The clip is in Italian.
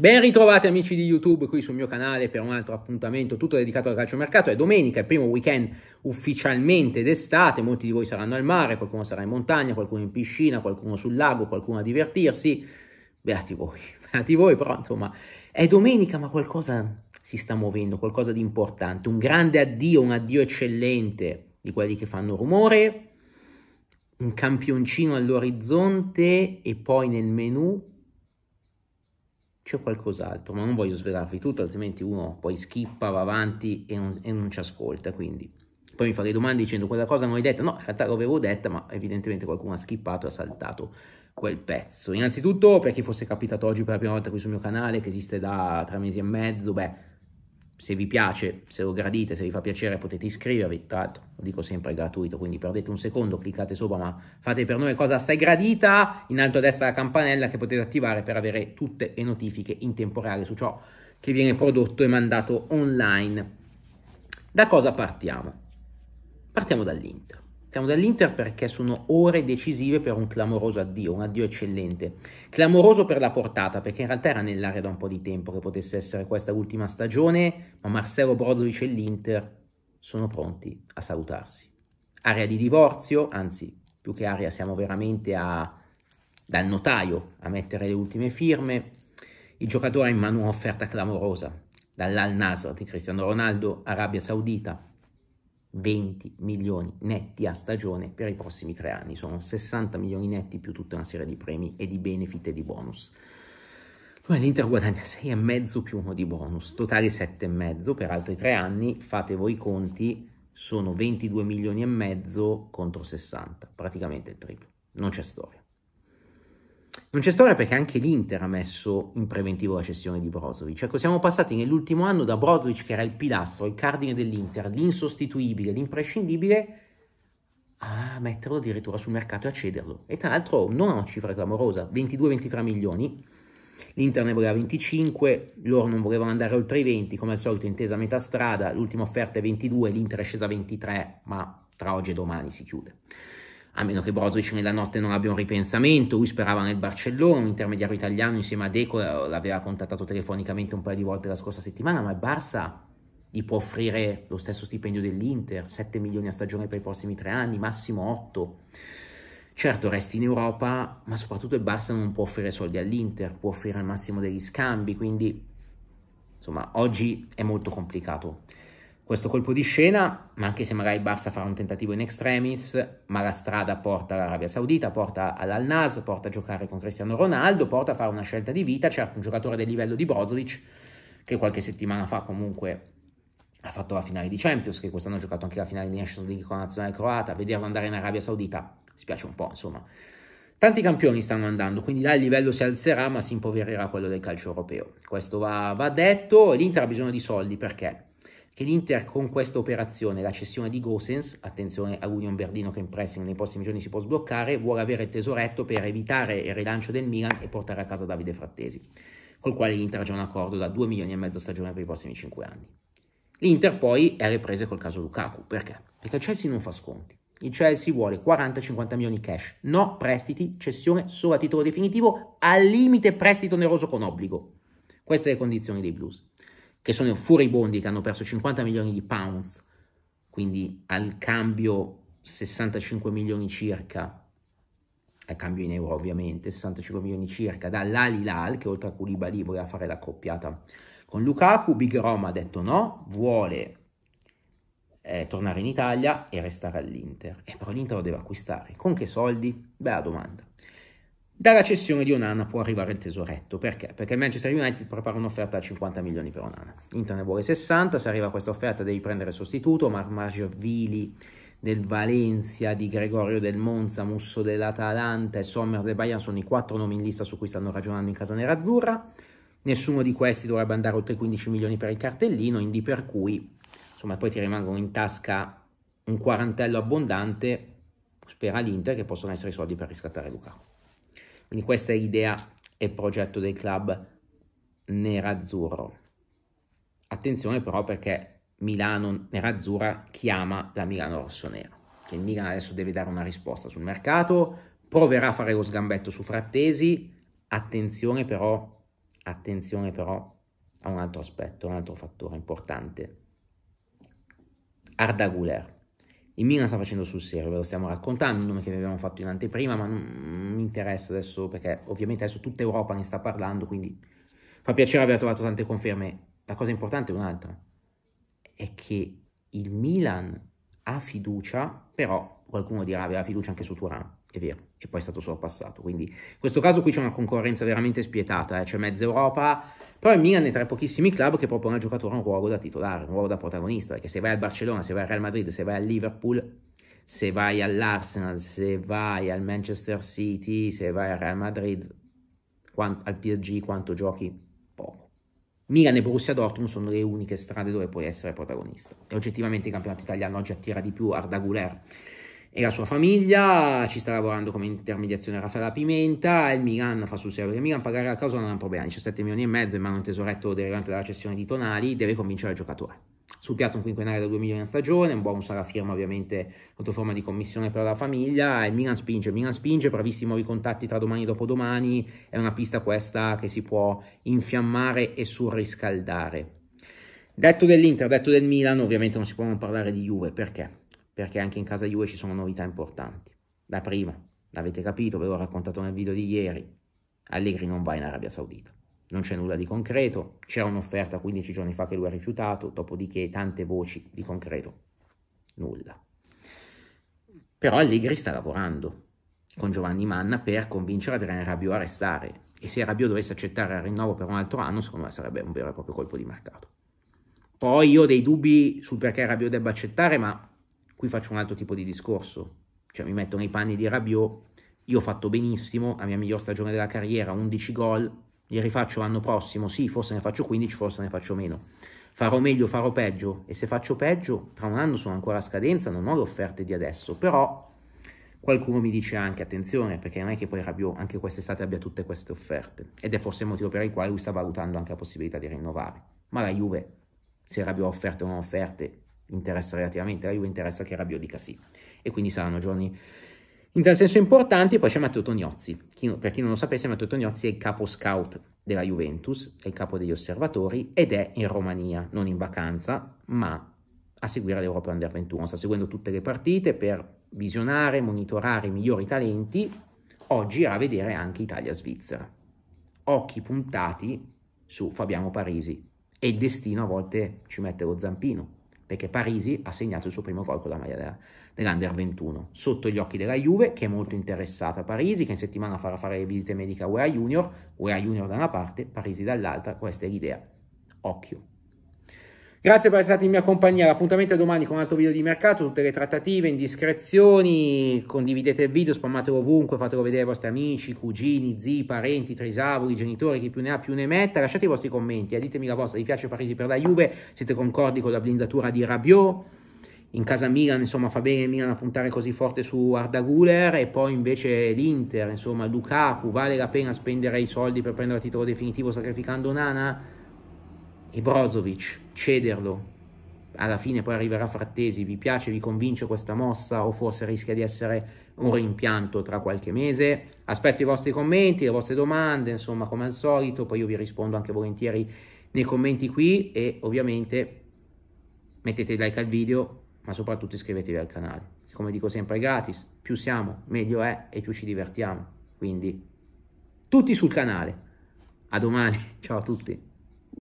Ben ritrovati amici di YouTube qui sul mio canale per un altro appuntamento tutto dedicato al calciomercato. È domenica, il primo weekend ufficialmente d'estate, molti di voi saranno al mare, qualcuno sarà in montagna, qualcuno in piscina, qualcuno sul lago, qualcuno a divertirsi. Beati voi, beati voi, però insomma è domenica ma qualcosa si sta muovendo, qualcosa di importante. Un grande addio, un addio eccellente di quelli che fanno rumore, un campioncino all'orizzonte e poi nel menù c'è qualcos'altro, ma non voglio svelarvi tutto, altrimenti uno poi schippa, va avanti e non, e non ci ascolta, quindi poi mi farei domande dicendo quella cosa non l'hai detta, no, in realtà l'avevo detta, ma evidentemente qualcuno ha schippato e ha saltato quel pezzo. Innanzitutto, per chi fosse capitato oggi per la prima volta qui sul mio canale, che esiste da tre mesi e mezzo, beh, se vi piace, se lo gradite, se vi fa piacere potete iscrivervi, tra l'altro lo dico sempre è gratuito, quindi perdete un secondo, cliccate sopra, ma fate per noi cosa assai gradita, in alto a destra la campanella che potete attivare per avere tutte le notifiche in tempo reale su ciò che viene prodotto e mandato online. Da cosa partiamo? Partiamo dall'Inter. Siamo dall'Inter perché sono ore decisive per un clamoroso addio, un addio eccellente. Clamoroso per la portata, perché in realtà era nell'area da un po' di tempo che potesse essere questa ultima stagione, ma Marcelo Brozovic e l'Inter sono pronti a salutarsi. Area di divorzio, anzi, più che area siamo veramente a, dal notaio a mettere le ultime firme. Il giocatore ha in mano un'offerta clamorosa, dall'Al-Nasr di Cristiano Ronaldo, Arabia Saudita, 20 milioni netti a stagione per i prossimi tre anni, sono 60 milioni netti più tutta una serie di premi e di benefit e di bonus. L'Inter guadagna 6,5 più uno di bonus, totale 7,5 per altri tre anni, fate voi i conti, sono 22 milioni e mezzo contro 60, praticamente il triplo, non c'è storia. Non c'è storia perché anche l'Inter ha messo in preventivo la cessione di Brozovic. Ecco, siamo passati nell'ultimo anno da Brozovic, che era il pilastro, il cardine dell'Inter, l'insostituibile, l'imprescindibile, a metterlo addirittura sul mercato e a cederlo. E tra l'altro non a una cifra clamorosa, 22-23 milioni. L'Inter ne voleva 25, loro non volevano andare oltre i 20, come al solito intesa a metà strada, l'ultima offerta è 22, l'Inter è scesa a 23, ma tra oggi e domani si chiude a meno che Brozovic nella notte non abbia un ripensamento, lui sperava nel Barcellona, un intermediario italiano insieme a Deco eh, l'aveva contattato telefonicamente un paio di volte la scorsa settimana, ma il Barça gli può offrire lo stesso stipendio dell'Inter, 7 milioni a stagione per i prossimi tre anni, massimo 8. Certo resti in Europa, ma soprattutto il Barça non può offrire soldi all'Inter, può offrire al massimo degli scambi, quindi insomma oggi è molto complicato questo colpo di scena, ma anche se magari il Barça farà un tentativo in extremis, ma la strada porta all'Arabia Saudita, porta all'Al Nas, porta a giocare con Cristiano Ronaldo, porta a fare una scelta di vita, certo un giocatore del livello di Brozovic, che qualche settimana fa comunque ha fatto la finale di Champions, che quest'anno ha giocato anche la finale di National League con la nazionale croata, vederlo andare in Arabia Saudita spiace un po', insomma. Tanti campioni stanno andando, quindi là il livello si alzerà, ma si impoverirà quello del calcio europeo. Questo va, va detto, l'Inter ha bisogno di soldi perché che l'Inter con questa operazione, la cessione di Gosens, attenzione all'Union Berlino che in pressing nei prossimi giorni si può sbloccare, vuole avere tesoretto per evitare il rilancio del Milan e portare a casa Davide Frattesi, col quale l'Inter ha già un accordo da 2 milioni e mezzo stagione per i prossimi 5 anni. L'Inter poi è ripresa col caso Lukaku, perché? Perché il Chelsea non fa sconti. Il Chelsea vuole 40-50 milioni cash, no prestiti, cessione solo a titolo definitivo, al limite prestito oneroso con obbligo. Queste le condizioni dei Blues che sono furibondi, che hanno perso 50 milioni di pounds, quindi al cambio 65 milioni circa, al cambio in euro ovviamente, 65 milioni circa, dall'Alilal, che oltre a Koulibaly voleva fare la coppiata con Lukaku, Big Roma ha detto no, vuole eh, tornare in Italia e restare all'Inter. Eh, però l'Inter lo deve acquistare. Con che soldi? Bella domanda. Dalla cessione di Onana può arrivare il tesoretto, perché? Perché il Manchester United prepara un'offerta a 50 milioni per Onana, Inter ne vuole 60, se arriva questa offerta devi prendere sostituto, Marmaggio Vili del Valencia, di Gregorio del Monza, Musso dell'Atalanta e Sommer del Bayern sono i quattro nomi in lista su cui stanno ragionando in casa nerazzurra, nessuno di questi dovrebbe andare oltre 15 milioni per il cartellino, quindi per cui insomma poi ti rimangono in tasca un quarantello abbondante, spera l'Inter, che possono essere i soldi per riscattare Lukaku. Quindi questa è l'idea e il progetto del club nerazzurro. Attenzione però perché Milano nerazzurra chiama la Milano rossonera, che il Milano adesso deve dare una risposta sul mercato, proverà a fare lo sgambetto su Frattesi, attenzione però, attenzione però a un altro aspetto, un altro fattore importante. Arda Guler il Milan sta facendo sul serio, ve lo stiamo raccontando, un nome che abbiamo fatto in anteprima, ma non mi interessa adesso perché ovviamente adesso tutta Europa ne sta parlando, quindi fa piacere aver trovato tante conferme. La cosa importante è un'altra, è che il Milan ha fiducia, però qualcuno dirà aveva fiducia anche su Turan, è vero, e poi è stato sorpassato. Quindi in questo caso qui c'è una concorrenza veramente spietata, eh? c'è mezza Europa, però il Milan è tra i pochissimi club che propone al giocatore un ruolo da titolare, un ruolo da protagonista, perché se vai al Barcellona, se vai al Real Madrid, se vai al Liverpool, se vai all'Arsenal, se vai al Manchester City, se vai al Real Madrid, al PSG, quanto giochi? Poco. Milan e Borussia Dortmund sono le uniche strade dove puoi essere protagonista. E oggettivamente il campionato italiano oggi attira di più Arda Guler e la sua famiglia, ci sta lavorando come intermediazione Raffaella Pimenta, il Milan fa sul serio il Milan pagare la causa non è un problema, 17 milioni e mezzo in mano il tesoretto derivante dalla cessione di Tonali, deve convincere il giocatore sul piatto un quinquennale da 2 milioni a stagione, un bonus alla firma ovviamente sotto forma di commissione per la famiglia e Milan spinge, Milan spinge, previsti nuovi contatti tra domani e dopodomani, è una pista questa che si può infiammare e surriscaldare. Detto dell'Inter, detto del Milan, ovviamente non si può non parlare di Juve, perché? Perché anche in casa Juve ci sono novità importanti. La prima, l'avete capito, ve l'ho raccontato nel video di ieri, Allegri non va in Arabia Saudita non c'è nulla di concreto, c'era un'offerta 15 giorni fa che lui ha rifiutato, dopodiché tante voci di concreto, nulla. Però Allegri sta lavorando con Giovanni Manna per convincere Adriano Rabiot a restare e se Rabiot dovesse accettare il rinnovo per un altro anno, secondo me sarebbe un vero e proprio colpo di mercato. Poi io ho dei dubbi sul perché Rabiot debba accettare, ma qui faccio un altro tipo di discorso, cioè mi metto nei panni di Rabiot, io ho fatto benissimo, la mia miglior stagione della carriera, 11 gol, li rifaccio l'anno prossimo, sì, forse ne faccio 15, forse ne faccio meno. Farò meglio, farò peggio e se faccio peggio, tra un anno sono ancora a scadenza, non ho le offerte di adesso, però qualcuno mi dice anche attenzione perché non è che poi Rabiot anche quest'estate abbia tutte queste offerte ed è forse il motivo per il quale lui sta valutando anche la possibilità di rinnovare. Ma la Juve, se Rabiot ha offerte o non offerte, interessa relativamente, la Juve interessa che Rabiot dica sì e quindi saranno giorni in tal senso importanti. Poi c'è Matteo Tognozzi, chi, per chi non lo sapesse Matteo Tognozzi è il capo scout della Juventus, è il capo degli osservatori ed è in Romania, non in vacanza, ma a seguire l'Europa Under 21. Sta seguendo tutte le partite per visionare, monitorare i migliori talenti. Oggi irà a vedere anche Italia-Svizzera. Occhi puntati su Fabiano Parisi. E il destino a volte ci mette lo zampino, perché Parisi ha segnato il suo primo gol con la maglia della, dell'Under 21, sotto gli occhi della Juve che è molto interessata a Parisi, che in settimana farà fare le visite mediche a UEA Junior, UEA Junior da una parte, Parisi dall'altra, questa è l'idea. Occhio. Grazie per essere stati in mia compagnia, l'appuntamento è domani con un altro video di mercato, tutte le trattative, indiscrezioni, condividete il video, spammatelo ovunque, fatelo vedere ai vostri amici, cugini, zii, parenti, trisavoli, genitori, chi più ne ha più ne metta, lasciate i vostri commenti, eh, ditemi la vostra, vi piace Parisi per la Juve, siete concordi con la blindatura di Rabiot? in casa Milan insomma fa bene Milan a puntare così forte su Arda Guler e poi invece l'Inter insomma Lukaku vale la pena spendere i soldi per prendere il titolo definitivo sacrificando Nana e Brozovic cederlo alla fine poi arriverà Frattesi vi piace, vi convince questa mossa o forse rischia di essere un rimpianto tra qualche mese aspetto i vostri commenti, le vostre domande insomma come al solito poi io vi rispondo anche volentieri nei commenti qui e ovviamente mettete like al video ma soprattutto iscrivetevi al canale. Come dico sempre, è gratis, più siamo, meglio è e più ci divertiamo. Quindi tutti sul canale. A domani, ciao a tutti.